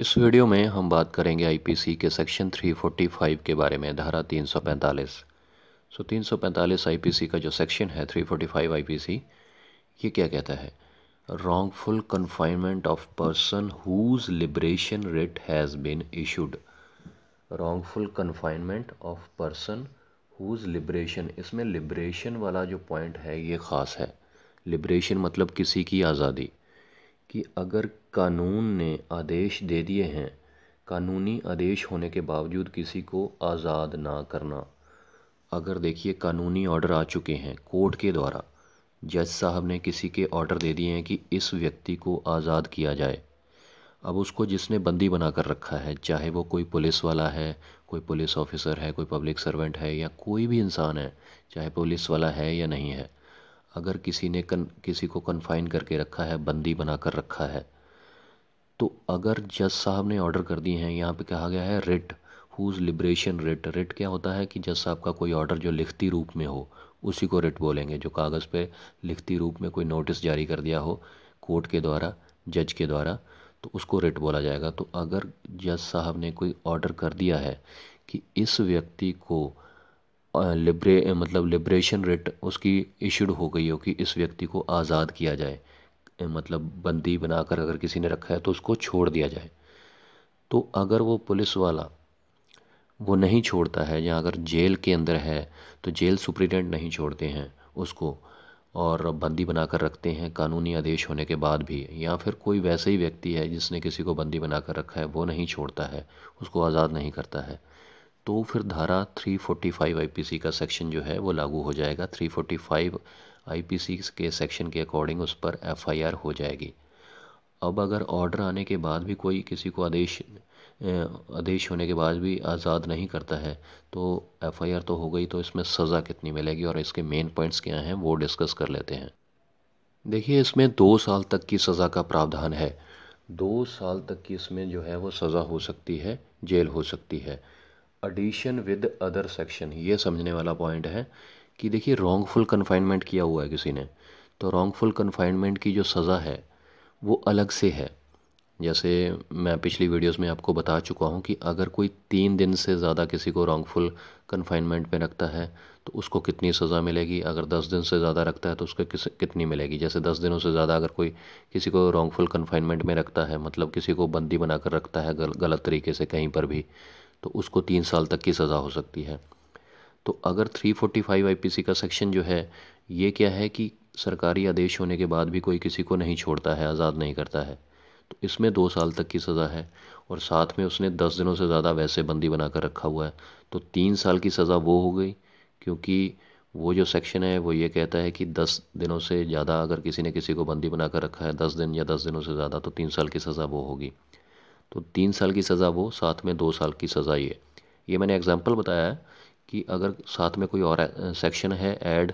इस वीडियो में हम बात करेंगे आईपीसी के सेक्शन 345 के बारे में धारा 345 सौ सो तीन आईपीसी का जो सेक्शन है 345 आईपीसी ये क्या कहता है wrongful confinement of person whose liberation writ has been issued wrongful confinement of person whose liberation इसमें लिबरेशन वाला जो पॉइंट है ये ख़ास है लिबरेशन मतलब किसी की आज़ादी कि अगर कानून ने आदेश दे दिए हैं कानूनी आदेश होने के बावजूद किसी को आज़ाद ना करना अगर देखिए कानूनी ऑर्डर आ चुके हैं कोर्ट के द्वारा जज साहब ने किसी के ऑर्डर दे दिए हैं कि इस व्यक्ति को आज़ाद किया जाए अब उसको जिसने बंदी बना कर रखा है चाहे वो कोई पुलिस वाला है कोई पुलिस ऑफिसर है कोई पब्लिक सर्वेंट है या कोई भी इंसान है चाहे पुलिस वाला है या नहीं है अगर किसी ने कन, किसी को कन्फाइन करके रखा है बंदी बना कर रखा है तो अगर जज साहब ने ऑर्डर कर दिए हैं यहाँ पे कहा गया है writ whose liberation writ writ क्या होता है कि जज साहब का कोई ऑर्डर जो लिखती रूप में हो उसी को रिट बोलेंगे जो कागज़ पे लिखती रूप में कोई नोटिस जारी कर दिया हो कोर्ट के द्वारा जज के द्वारा तो उसको रिट बोला जाएगा तो अगर जज साहब ने कोई ऑर्डर कर दिया है कि इस व्यक्ति को लिब्रे मतलब लिब्रेशन रिट उसकी इशूड हो गई हो कि इस व्यक्ति को आज़ाद किया जाए मतलब बंदी बनाकर अगर किसी ने रखा है तो उसको छोड़ दिया जाए तो अगर वो पुलिस वाला वो नहीं छोड़ता है या अगर जेल के अंदर है तो जेल सुप्रिटेंडेंट नहीं छोड़ते हैं उसको और बंदी बनाकर रखते हैं कानूनी आदेश होने के बाद भी या फिर कोई वैसे ही व्यक्ति है जिसने किसी को बंदी बनाकर रखा है वो नहीं छोड़ता है उसको आज़ाद नहीं करता है तो फिर धारा 345 फोर्टी का सेक्शन जो है वो लागू हो जाएगा 345 फोर्टी के सेक्शन के अकॉर्डिंग उस पर एफआईआर हो जाएगी अब अगर ऑर्डर आने के बाद भी कोई किसी को आदेश आदेश होने के बाद भी आज़ाद नहीं करता है तो एफआईआर तो हो गई तो इसमें सज़ा कितनी मिलेगी और इसके मेन पॉइंट्स क्या हैं वो डिस्कस कर लेते हैं देखिए इसमें दो साल तक की सज़ा का प्रावधान है दो साल तक की इसमें जो है वो सज़ा हो सकती है जेल हो सकती है एडिशन विद अदर सेक्शन ये समझने वाला पॉइंट है कि देखिए रॉन्गफुल कन्फाइनमेंट किया हुआ है किसी ने तो रॉन्गफुल कन्फाइनमेंट की जो सज़ा है वो अलग से है जैसे मैं पिछली वीडियोस में आपको बता चुका हूँ कि अगर कोई तीन दिन से ज़्यादा किसी को रॉन्गफुल कन्फाइनमेंट में रखता है तो उसको कितनी सज़ा मिलेगी अगर दस दिन से ज़्यादा रखता है तो उसको किस कितनी मिलेगी जैसे दस दिनों से ज़्यादा अगर कोई किसी को रॉन्गफुल कन्फाइनमेंट में रखता है मतलब किसी को बंदी बनाकर रखता है गल, गलत तरीके से कहीं पर भी तो उसको तीन साल तक की सज़ा हो सकती है तो अगर 345 आईपीसी का सेक्शन जो है ये क्या है कि सरकारी आदेश होने के बाद भी कोई किसी को नहीं छोड़ता है आज़ाद नहीं करता है तो इसमें दो साल तक की सज़ा है और साथ में उसने दस दिनों से ज़्यादा वैसे बंदी बना कर रखा हुआ है तो तीन साल की सज़ा वो हो गई क्योंकि वो जो सेक्शन है वो ये कहता है कि दस दिनों से ज़्यादा अगर किसी ने किसी को बंदी बनाकर रखा है दस दिन या दस दिनों से ज़्यादा तो तीन साल की सज़ा वो होगी तो तीन साल की सज़ा वो साथ में दो साल की सज़ा ये ये मैंने एग्ज़ाम्पल बताया है कि अगर साथ में कोई और सेक्शन है ऐड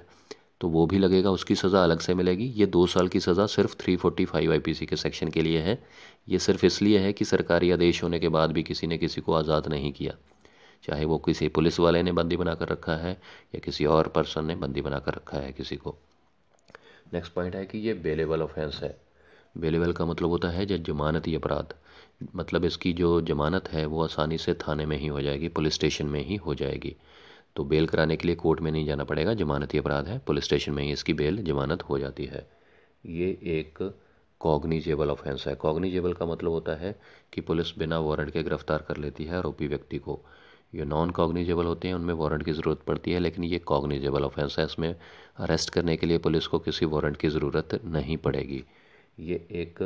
तो वो भी लगेगा उसकी सज़ा अलग से मिलेगी ये दो साल की सज़ा सिर्फ 345 सी के सेक्शन के लिए है ये सिर्फ इसलिए है कि सरकारी आदेश होने के बाद भी किसी ने किसी को आज़ाद नहीं किया चाहे वो किसी पुलिस वाले ने बंदी बनाकर रखा है या किसी और पर्सन ने बंदी बनाकर रखा है किसी को नेक्स्ट पॉइंट है कि ये बेलेबल ऑफेंस है बेलेबल का मतलब होता है जब जमानती अपराध मतलब इसकी जो जमानत है वो आसानी से थाने में ही हो जाएगी पुलिस स्टेशन में ही हो जाएगी तो बेल कराने के लिए कोर्ट में नहीं जाना पड़ेगा जमानती अपराध है पुलिस स्टेशन में ही इसकी बेल जमानत हो जाती है ये एक कॉग्निजेबल ऑफेंस है कॉग्निजेबल का मतलब होता है कि पुलिस बिना वारंट के गिरफ्तार कर लेती है आरोपी व्यक्ति को ये नॉन कॉग्निजेबल होते हैं उनमें वारंट की ज़रूरत पड़ती है लेकिन ये कॉग्निजेबल ऑफेंस है इसमें अरेस्ट करने के लिए पुलिस को किसी वारंट की ज़रूरत नहीं पड़ेगी ये एक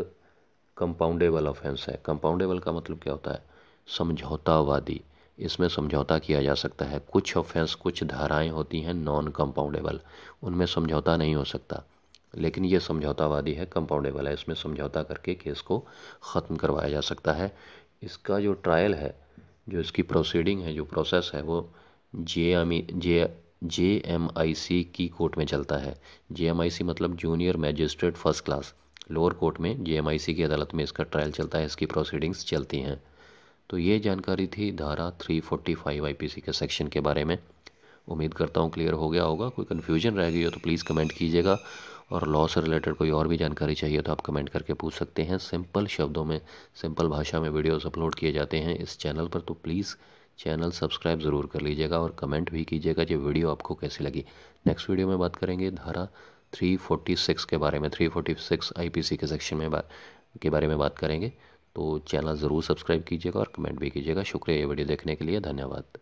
कंपाउंडेबल ऑफेंस है कंपाउंडेबल का मतलब क्या होता है समझौतावादी इसमें समझौता किया जा सकता है कुछ ऑफेंस कुछ धाराएं होती हैं नॉन कंपाउंडेबल उनमें समझौता नहीं हो सकता लेकिन ये समझौतावादी है कंपाउंडेबल है इसमें समझौता करके केस को ख़त्म करवाया जा सकता है इसका जो ट्रायल है जो इसकी प्रोसीडिंग है जो प्रोसेस है वो जे M J J M I सी की कोर्ट में चलता है जे एम आई सी मतलब junior magistrate first class lower court में जेएमआईसी की अदालत में इसका ट्रायल चलता है इसकी प्रोसीडिंग्स चलती हैं तो ये जानकारी थी धारा 345 फोर्टी के सेक्शन के बारे में उम्मीद करता हूँ क्लियर हो गया होगा कोई कन्फ्यूजन रह गई हो तो प्लीज़ कमेंट कीजिएगा और लॉ से रिलेटेड कोई और भी जानकारी चाहिए तो आप कमेंट करके पूछ सकते हैं सिंपल शब्दों में सिंपल भाषा में वीडियोस अपलोड किए जाते हैं इस चैनल पर तो प्लीज़ चैनल सब्सक्राइब ज़रूर कर लीजिएगा और कमेंट भी कीजिएगा कि वीडियो आपको कैसी लगी नेक्स्ट वीडियो में बात करेंगे धारा 346 के बारे में 346 आईपीसी के सेक्शन में बा, के बारे में बात करेंगे तो चैनल ज़रूर सब्सक्राइब कीजिएगा और कमेंट भी कीजिएगा शुक्रिया ये वीडियो देखने के लिए धन्यवाद